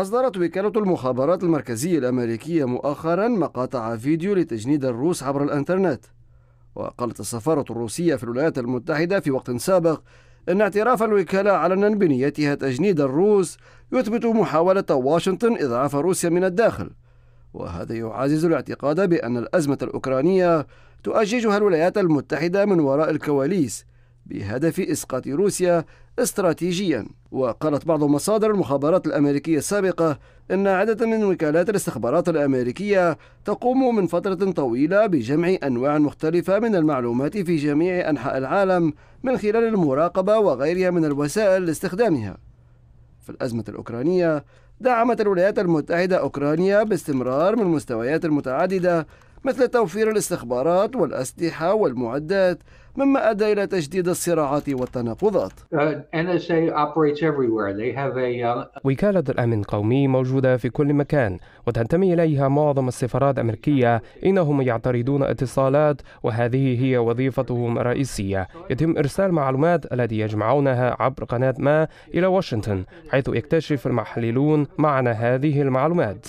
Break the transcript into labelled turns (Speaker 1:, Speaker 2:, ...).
Speaker 1: أصدرت وكالة المخابرات المركزية الأمريكية مؤخرا مقاطع فيديو لتجنيد الروس عبر الإنترنت وقالت السفارة الروسية في الولايات المتحدة في وقت سابق أن اعتراف الوكالة علنا بنيتها تجنيد الروس يثبت محاولة واشنطن إضعاف روسيا من الداخل وهذا يعزز الاعتقاد بأن الأزمة الأوكرانية تؤججها الولايات المتحدة من وراء الكواليس بهدف إسقاط روسيا استراتيجيا وقالت بعض مصادر المخابرات الأمريكية السابقة أن عدة من وكالات الاستخبارات الأمريكية تقوم من فترة طويلة بجمع أنواع مختلفة من المعلومات في جميع أنحاء العالم من خلال المراقبة وغيرها من الوسائل لاستخدامها في الأزمة الأوكرانية دعمت الولايات المتحدة أوكرانيا باستمرار من مستويات متعددة مثل توفير الاستخبارات والأسلحة والمعدات مما أدى إلى تجديد الصراعات والتناقضات
Speaker 2: uh, uh,
Speaker 1: وكالة
Speaker 3: الأمن القومي موجودة في كل مكان وتنتمي إليها معظم السفارات الأمريكية إنهم يعترضون اتصالات وهذه هي وظيفتهم الرئيسية يتم إرسال معلومات التي يجمعونها عبر قناة ما إلى واشنطن حيث يكتشف المحللون معنى هذه المعلومات